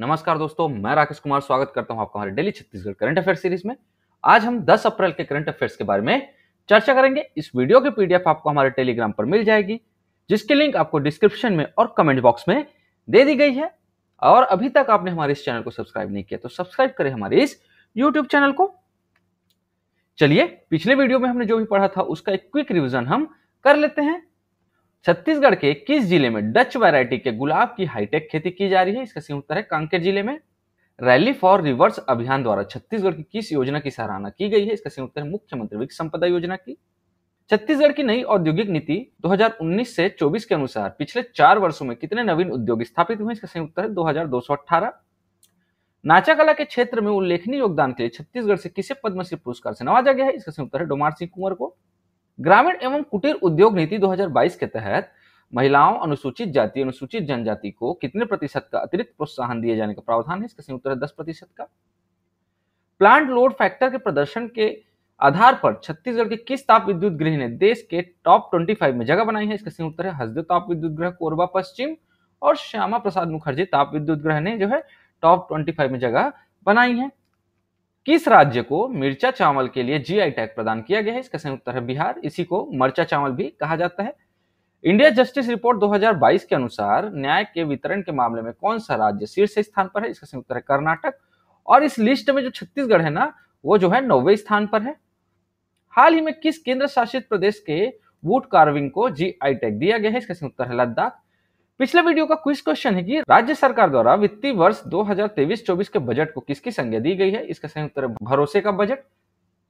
नमस्कार दोस्तों मैं राकेश कुमार स्वागत करता हूं आपका हमारे daily Chhattisgarh current affair series में आज हम 10 अप्रैल के करंट अफेयर्स के बारे में चर्चा करेंगे इस वीडियो की पीडीएफ आपको हमारे टेलीग्राम पर मिल जाएगी जिसकी लिंक आपको डिस्क्रिप्शन में और कमेंट बॉक्स में दे दी गई है और अभी तक आपने हमारे इस चैनल को सब्सक्राइब नहीं किया तो सब्सक्राइब करें हमारे इस यूट्यूब चैनल को चलिए पिछले वीडियो में हमने जो भी पढ़ा था उसका एक क्विक रिविजन हम कर लेते हैं छत्तीसगढ़ के किस जिले में डच वैरायटी के गुलाब की हाईटेक खेती की जा रही है इसका सही उत्तर है कांकेर जिले में रैली फॉर रिवर्स अभियान द्वारा छत्तीसगढ़ की किस योजना की सराहना की गई है इसका सही उत्तर है मुख्यमंत्री विक संपदा योजना की छत्तीसगढ़ की नई औद्योगिक नीति 2019 से 24 के अनुसार पिछले चार वर्षों में कितने नवीन उद्योग स्थापित हुए इसका सही उत्तर है दो नाचा कला के क्षेत्र में उल्लेखनीय योगदान के लिए छत्तीसगढ़ से किसे पद्मश्री पुरस्कार से नवाजा गया है इसका सही उत्तर है डोमार सिंह कुंवर को ग्रामीण एवं कुटीर उद्योग नीति 2022 के तहत महिलाओं अनुसूचित जाति अनुसूचित जनजाति को कितने प्रतिशत का अतिरिक्त प्रोत्साहन दिए जाने का प्रावधान है इसका उत्तर है दस प्रतिशत का प्लांट लोड फैक्टर के प्रदर्शन के आधार पर छत्तीसगढ़ के किस ताप विद्युत गृह ने देश के टॉप ट्वेंटी फाइव में जगह बनाई है इसका उत्तर है हसदेव ताप विद्युत ग्रह कोरबा पश्चिम और श्यामा प्रसाद मुखर्जी ताप विद्युत ग्रह ने जो है टॉप फाइव में जगह बनाई है किस राज्य को मिर्चा चावल के लिए जीआई टैग प्रदान किया गया है इसका सही उत्तर है बिहार इसी को मर्चा चावल भी कहा जाता है इंडिया जस्टिस रिपोर्ट 2022 के अनुसार न्याय के वितरण के मामले में कौन सा राज्य शीर्ष स्थान पर है इसका सही उत्तर है कर्नाटक और इस लिस्ट में जो छत्तीसगढ़ है ना वो जो है नौवे स्थान पर है हाल ही में किस केंद्र शासित प्रदेश के वुड कार्विंग को जी आई टैग दिया गया है इसका सही उत्तर है लद्दाख पिछले वीडियो का क्विज क्वेश्चन है कि राज्य सरकार द्वारा वित्तीय वर्ष 2023-24 के बजट को किसकी संज्ञा दी गई है इसका सही उत्तर है भरोसे का बजट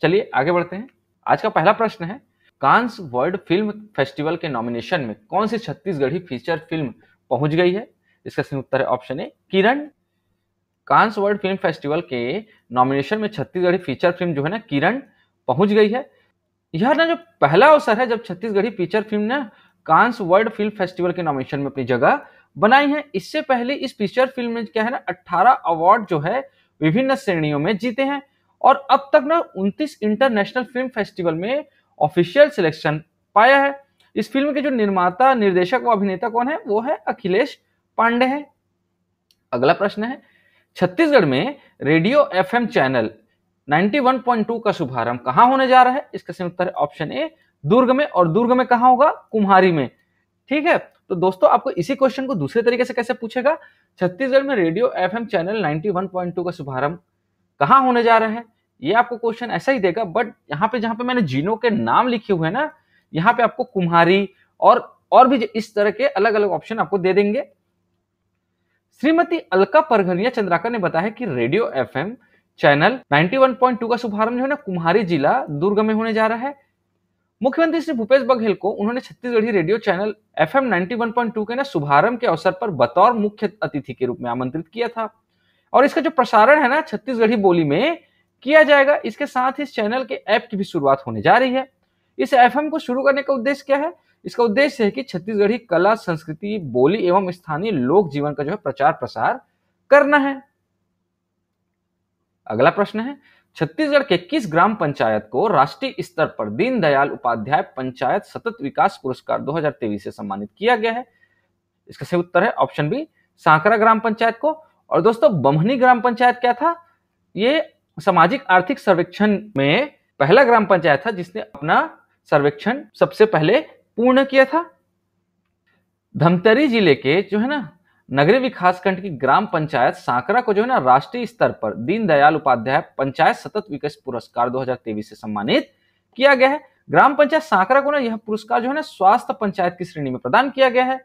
चलिए आगे बढ़ते हैं आज का पहला प्रश्न है कांस वर्ल्ड फिल्म फेस्टिवल के नॉमिनेशन में कौन सी छत्तीसगढ़ी फीचर फिल्म पहुंच गई है इसका सही उत्तर है option A Kiran Cannes world film festival के नॉमिनेशन में छत्तीसगढ़ी फीचर फिल्म जो है ना किरण पहुंच गई है यह ना जो पहला अवसर है जब छत्तीसगढ़ी फीचर फिल्म ने कांस वर्ल्ड फिल्म फेस्टिवल के नॉमिनेशन में अपनी जगह बनाई है इससे पहले इस फीचर फिल्म ने क्या है ना अट्ठारह अवार्ड जो है विभिन्न श्रेणियों में जीते हैं और अब तक ना उनतीस इंटरनेशनल फिल्म फेस्टिवल में ऑफिशियल सिलेक्शन पाया है इस फिल्म के जो निर्माता निर्देशक और अभिनेता कौन है वो है अखिलेश पांडे है अगला प्रश्न है छत्तीसगढ़ में रेडियो एफएम चैनल 91.2 का शुभारंभ कहां होने जा रहा है इसका सही उत्तर ऑप्शन ए दुर्ग में और दुर्ग में कहा होगा कुम्हारी में ठीक है तो दोस्तों आपको इसी क्वेश्चन को दूसरे तरीके से कैसे पूछेगा छत्तीसगढ़ में रेडियो एम चैनल नाइनटी का शुभारंभ कहाँ होने जा रहे हैं ये आपको क्वेश्चन ऐसा ही देगा बट यहाँ पे जहां पे मैंने जीनो के नाम लिखे हुए हैं ना यहाँ पे आपको कुम्हारी और और भी इस तरह के अलग अलग ऑप्शन आपको दे देंगे श्रीमती अलका परघनिया चंद्राकर ने बताया कि रेडियो एफएम चैनल 91.2 का शुभारंभ जो है ना कुम्हारी जिला दुर्ग में होने जा रहा है मुख्यमंत्री श्री भूपेश बघेल को उन्होंने Chhattisgarhi radio channel F M के ना शुभारंभ के अवसर पर बतौर मुख्य अतिथि के रूप में आमंत्रित किया था और इसका जो प्रसारण है ना छत्तीसगढ़ी बोली में किया जाएगा इसके साथ इस चैनल के ऐप की भी शुरुआत होने जा रही है इस एफ को शुरू करने का उद्देश्य क्या है इसका उद्देश्य है कि छत्तीसगढ़ी कला संस्कृति बोली एवं स्थानीय लोक जीवन का जो है प्रचार प्रसार करना है अगला प्रश्न है छत्तीसगढ़ के किस ग्राम पंचायत को राष्ट्रीय स्तर पर दीनदयाल उपाध्याय पंचायत सतत विकास पुरस्कार 2023 से सम्मानित किया गया है इसका सही उत्तर है ऑप्शन बी सांकरा ग्राम पंचायत को और दोस्तों बमहनी ग्राम पंचायत क्या था ये सामाजिक आर्थिक सर्वेक्षण में पहला ग्राम पंचायत था जिसने अपना सर्वेक्षण सबसे पहले पूर्ण किया था धमतरी जिले के जो है ना विकास विकासखंड की ग्राम पंचायत सांकरा को जो है ना राष्ट्रीय स्तर पर दीनदयाल उपाध्याय पंचायत सतत विकास पुरस्कार 2023 से सम्मानित किया गया है ग्राम पंचायत सांकरा को ना यह पुरस्कार जो है ना स्वास्थ्य पंचायत की श्रेणी में प्रदान किया गया है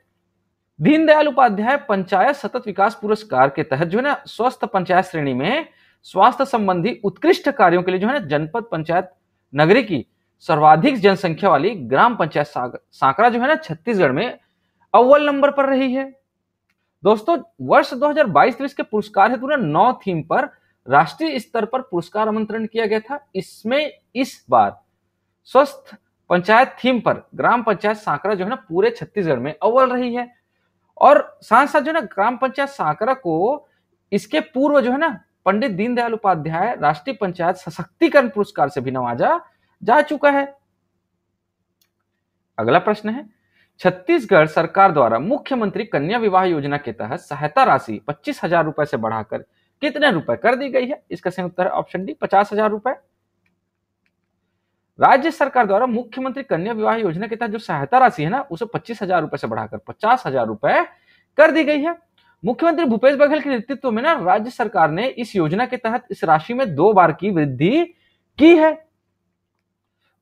दीनदयाल उपाध्याय पंचायत सतत विकास पुरस्कार के तहत जो है ना स्वस्थ पंचायत श्रेणी में स्वास्थ्य संबंधी उत्कृष्ट कार्यों के लिए जो है ना जनपद पंचायत नगरी की सर्वाधिक जनसंख्या वाली ग्राम पंचायत सांकरा जो है ना छत्तीसगढ़ में अव्वल नंबर पर रही है दोस्तों वर्ष 2022-23 तो के पुरस्कार हेतु नौ थीम पर राष्ट्रीय स्तर पर पुरस्कार आमंत्रण किया गया था इसमें इस बार स्वस्थ पंचायत थीम पर ग्राम पंचायत सांकरा जो है ना पूरे छत्तीसगढ़ में अव्वल रही है और साथ साथ जो है ना ग्राम पंचायत सांकरा को इसके पूर्व जो है ना पंडित दीनदयाल उपाध्याय राष्ट्रीय पंचायत सशक्तिकरण पुरस्कार से भी नवाजा जा चुका है अगला प्रश्न है छत्तीसगढ़ सरकार द्वारा मुख्यमंत्री कन्या विवाह योजना के तहत सहायता राशि पच्चीस हजार रुपए से बढ़ाकर कितने रुपए कर दी गई है इसका सही उत्तर है ऑप्शन डी पचास हजार रुपए राज्य सरकार द्वारा मुख्यमंत्री कन्या विवाह योजना के तहत जो सहायता राशि है ना उसे पच्चीस हजार रुपए से बढ़ाकर पचास हजार रुपए कर दी गई है मुख्यमंत्री भूपेश बघेल के नेतृत्व में ना राज्य सरकार ने इस योजना के तहत इस राशि में दो बार की वृद्धि की है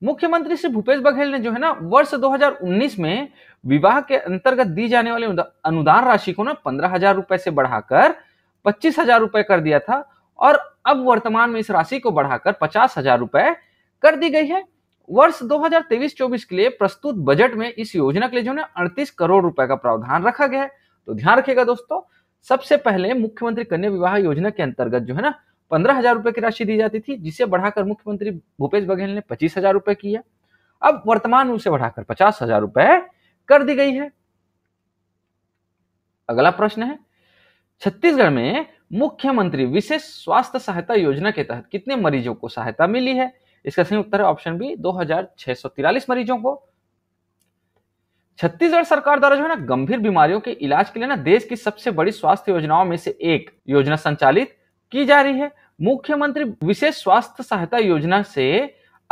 मुख्यमंत्री श्री भूपेश बघेल ने जो है ना वर्ष 2019 में विवाह के अंतर्गत दी जाने वाली अनुदान राशि को ना पंद्रह हजार रुपए से बढ़ाकर पच्चीस हजार रुपए कर दिया था और अब वर्तमान में इस राशि को बढ़ाकर पचास हजार रुपए कर दी गई है वर्ष 2023-24 के लिए प्रस्तुत बजट में इस योजना के लिए जो है अड़तीस करोड़ रुपए का प्रावधान रखा गया है तो ध्यान रखिएगा दोस्तों सबसे पहले मुख्यमंत्री कन्या विवाह योजना के अंतर्गत जो है ना पंद्रह हजार रुपए की राशि दी जाती थी जिसे बढ़ाकर मुख्यमंत्री भूपेश बघेल ने पच्चीस हजार रुपए किया अब वर्तमान में उसे बढ़ाकर पचास हजार रुपए कर दी गई है अगला प्रश्न है छत्तीसगढ़ में मुख्यमंत्री विशेष स्वास्थ्य सहायता योजना के तहत कितने मरीजों को सहायता मिली है इसका सही उत्तर है ऑप्शन बी दो मरीजों को छत्तीसगढ़ सरकार द्वारा जो है ना गंभीर बीमारियों के इलाज के लिए ना देश की सबसे बड़ी स्वास्थ्य योजनाओं में से एक योजना संचालित की जा रही है मुख्यमंत्री विशेष स्वास्थ्य सहायता योजना से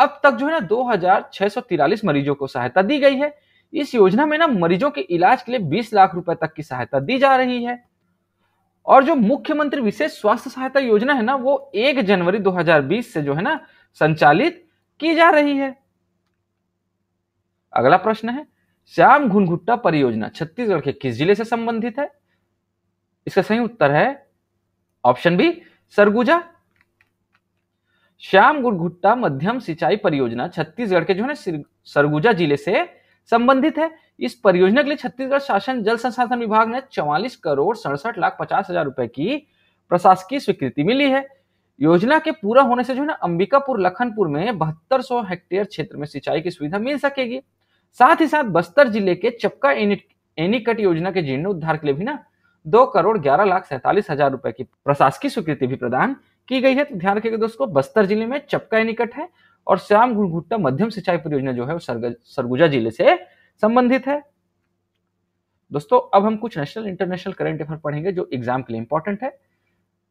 अब तक जो है ना दो मरीजों को सहायता दी गई है इस योजना में ना मरीजों के इलाज के लिए 20 लाख रुपए तक की सहायता दी जा रही है और जो मुख्यमंत्री विशेष स्वास्थ्य सहायता योजना है ना वो 1 जनवरी 2020 से जो है ना संचालित की जा रही है अगला प्रश्न है श्याम घुनघुट्टा परियोजना छत्तीसगढ़ के किस जिले से संबंधित है इसका सही उत्तर है ऑप्शन बी सरगुजा श्याम गुड़गुट्टा मध्यम सिंचाई परियोजना छत्तीसगढ़ के जो है सरगुजा जिले से संबंधित है इस परियोजना के लिए छत्तीसगढ़ शासन जल संसाधन विभाग ने चौवालीस करोड़ सड़सठ लाख पचास हजार रुपए की प्रशासकीय स्वीकृति मिली है योजना के पूरा होने से जो है ना अंबिकापुर लखनपुर में बहत्तर हेक्टेयर क्षेत्र में सिंचाई की सुविधा मिल सकेगी साथ ही साथ बस्तर जिले के चपका एनिकट योजना के जीर्ण उद्धार के लिए भी ना दो करोड़ ग्यारह लाख सैंतालीस हजार रुपए की प्रशासकीय स्वीकृति भी प्रदान की गई है तो ध्यान रखिएगा दोस्तों बस्तर जिले में चपका निकट है और श्याम गुणगुट्टा मध्यम सिंचाई परियोजना जो है वो सरगुजा जिले से संबंधित है दोस्तों अब हम कुछ नेशनल इंटरनेशनल करंट अफेयर पढ़ेंगे जो एग्जाम के लिए इंपॉर्टेंट है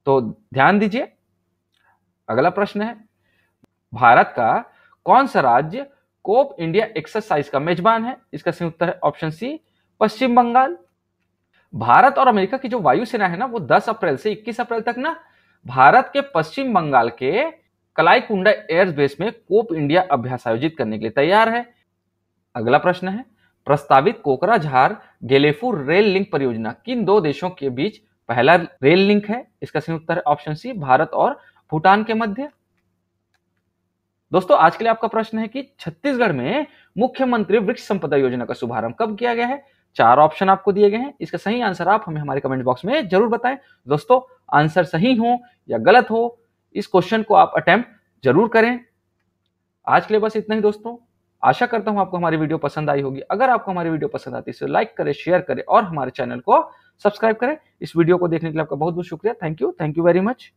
तो ध्यान दीजिए अगला प्रश्न है भारत का कौन सा राज्य कोप इंडिया एक्सरसाइज का मेजबान है इसका सही उत्तर है ऑप्शन सी पश्चिम बंगाल भारत और अमेरिका की जो वायुसेना है ना वो 10 अप्रैल से 21 अप्रैल तक ना भारत के पश्चिम बंगाल के कलाईकुंडा एयर में कोप इंडिया अभ्यास आयोजित करने के लिए तैयार है अगला प्रश्न है प्रस्तावित कोकराझार गेलेफू रेल लिंक परियोजना किन दो देशों के बीच पहला रेल लिंक है इसका सही उत्तर है ऑप्शन सी भारत और भूटान के मध्य दोस्तों आज के लिए आपका प्रश्न है कि छत्तीसगढ़ में मुख्यमंत्री वृक्ष संपदा योजना का शुभारंभ कब किया गया है चार ऑप्शन आपको दिए गए हैं इसका सही आंसर आप हमें हमारे कमेंट बॉक्स में जरूर बताएं दोस्तों आंसर सही हो या गलत हो इस क्वेश्चन को आप अटेम्प्ट जरूर करें आज के लिए बस इतना ही दोस्तों आशा करता हूं आपको हमारी वीडियो पसंद आई होगी अगर आपको हमारी वीडियो पसंद आती है तो लाइक करें शेयर करें और हमारे चैनल को सब्सक्राइब करें इस वीडियो को देखने के लिए आपका बहुत बहुत शुक्रिया thank you thank you very much